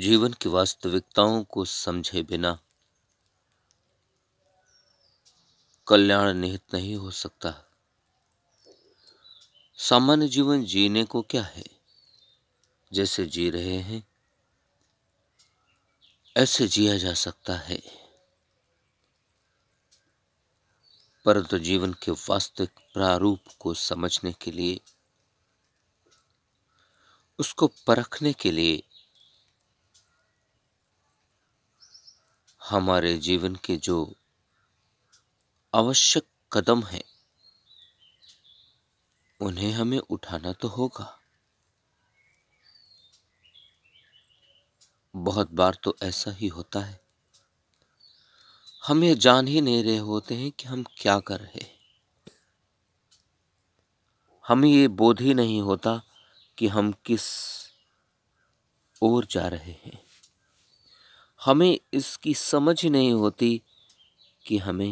जीवन की वास्तविकताओं को समझे बिना कल्याण निहित नहीं हो सकता सामान्य जीवन जीने को क्या है जैसे जी रहे हैं ऐसे जिया जा सकता है परंतु जीवन के वास्तविक प्रारूप को समझने के लिए उसको परखने के लिए हमारे जीवन के जो आवश्यक कदम हैं उन्हें हमें उठाना तो होगा बहुत बार तो ऐसा ही होता है हम ये जान ही नहीं रहे होते हैं कि हम क्या कर रहे हैं हमें ये बोध ही नहीं होता कि हम किस ओर जा रहे हैं हमें इसकी समझ नहीं होती कि हमें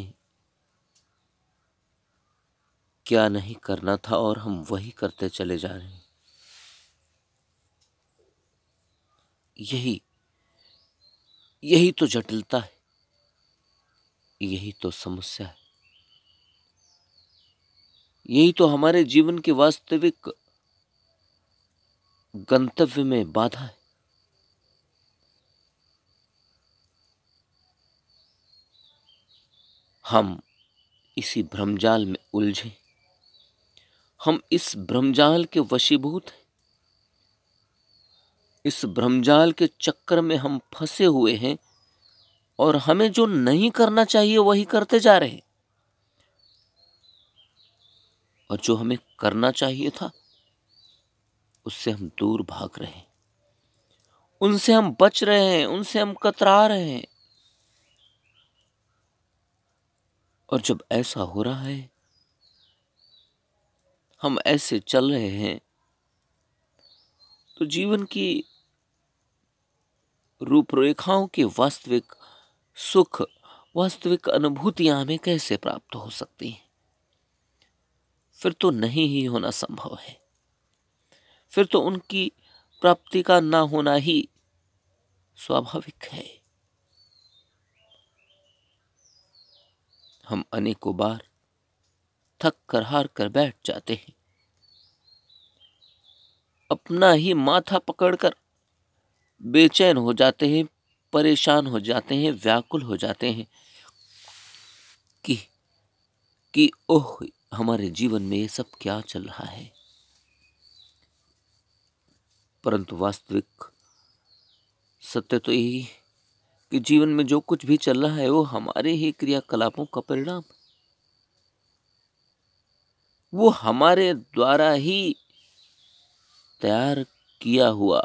क्या नहीं करना था और हम वही करते चले जा रहे हैं यही यही तो जटिलता है यही तो समस्या है यही तो हमारे जीवन के वास्तविक गंतव्य में बाधा है हम इसी भ्रमजाल में उलझे हम इस भ्रमजाल के वशीभूत हैं इस भ्रमजाल के चक्कर में हम फंसे हुए हैं और हमें जो नहीं करना चाहिए वही करते जा रहे हैं और जो हमें करना चाहिए था उससे हम दूर भाग रहे हैं उनसे हम बच रहे हैं उनसे हम कतरा रहे हैं और जब ऐसा हो रहा है हम ऐसे चल रहे हैं तो जीवन की रूपरेखाओं के वास्तविक सुख वास्तविक अनुभूतियां हमें कैसे प्राप्त हो सकती हैं फिर तो नहीं ही होना संभव है फिर तो उनकी प्राप्ति का ना होना ही स्वाभाविक है हम अनेकों बार थक कर हार कर बैठ जाते हैं अपना ही माथा पकड़कर बेचैन हो जाते हैं परेशान हो जाते हैं व्याकुल हो जाते हैं कि कि ओह हमारे जीवन में ये सब क्या चल रहा है परंतु वास्तविक सत्य तो यही कि जीवन में जो कुछ भी चल रहा है वो हमारे ही क्रियाकलापों का परिणाम है वो हमारे द्वारा ही तैयार किया हुआ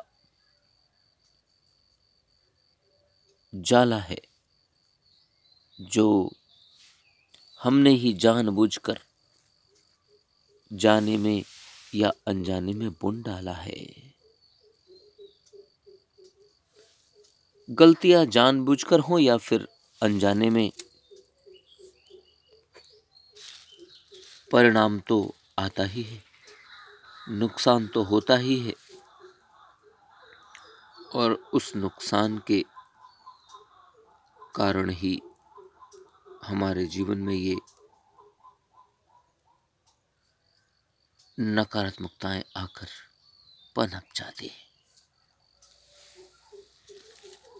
जाला है जो हमने ही जानबूझकर जाने में या अनजाने में बुन डाला है गलतियां जानबूझकर हों या फिर अनजाने में परिणाम तो आता ही है नुकसान तो होता ही है और उस नुकसान के कारण ही हमारे जीवन में ये नकारात्मकताएं आकर पनप जाती हैं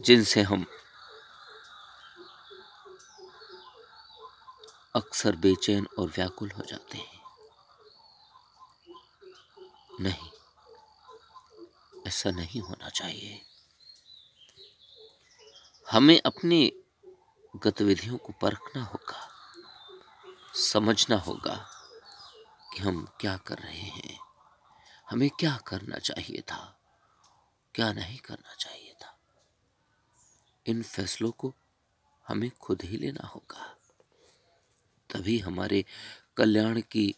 जिनसे हम अक्सर बेचैन और व्याकुल हो जाते हैं नहीं ऐसा नहीं होना चाहिए हमें अपनी गतिविधियों को परखना होगा समझना होगा कि हम क्या कर रहे हैं हमें क्या करना चाहिए था क्या नहीं करना चाहिए था इन फैसलों को हमें खुद ही लेना होगा तभी हमारे कल्याण की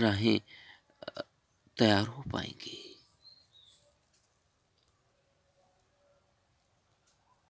राहें तैयार हो पाएंगी